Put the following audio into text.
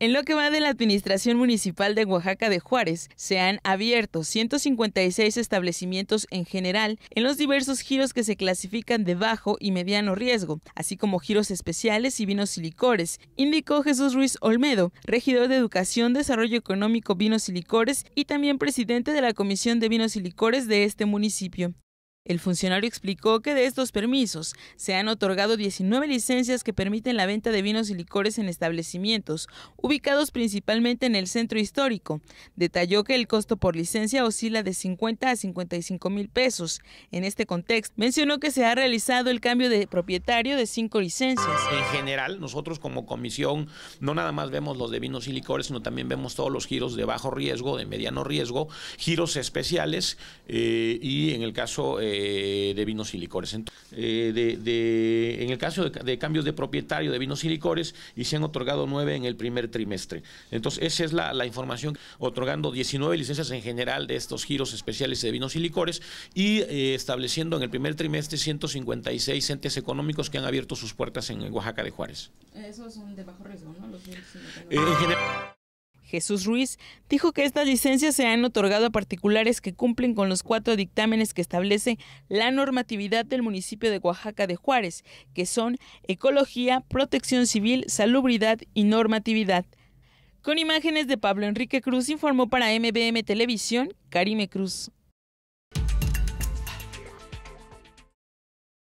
En lo que va de la Administración Municipal de Oaxaca de Juárez, se han abierto 156 establecimientos en general en los diversos giros que se clasifican de bajo y mediano riesgo, así como giros especiales y vinos y licores, indicó Jesús Ruiz Olmedo, regidor de Educación, Desarrollo Económico, Vinos y Licores y también presidente de la Comisión de Vinos y Licores de este municipio. El funcionario explicó que de estos permisos se han otorgado 19 licencias que permiten la venta de vinos y licores en establecimientos, ubicados principalmente en el centro histórico. Detalló que el costo por licencia oscila de 50 a 55 mil pesos. En este contexto, mencionó que se ha realizado el cambio de propietario de cinco licencias. En general, nosotros como comisión no nada más vemos los de vinos y licores, sino también vemos todos los giros de bajo riesgo, de mediano riesgo, giros especiales eh, y en el caso... Eh, eh, de vinos y licores. Eh, de, en el caso de, cambios de propietario de vinos y licores, y se han otorgado nueve en el primer trimestre. Entonces, esa es la, información, otorgando 19 licencias en general de estos giros especiales de vinos y licores y eh, estableciendo en el primer trimestre 156 entes económicos que han abierto sus puertas en Oaxaca de Juárez. Esos son de bajo riesgo, ¿no? en Jesús Ruiz, dijo que estas licencias se han otorgado a particulares que cumplen con los cuatro dictámenes que establece la normatividad del municipio de Oaxaca de Juárez, que son ecología, protección civil, salubridad y normatividad. Con imágenes de Pablo Enrique Cruz informó para MBM Televisión Karime Cruz.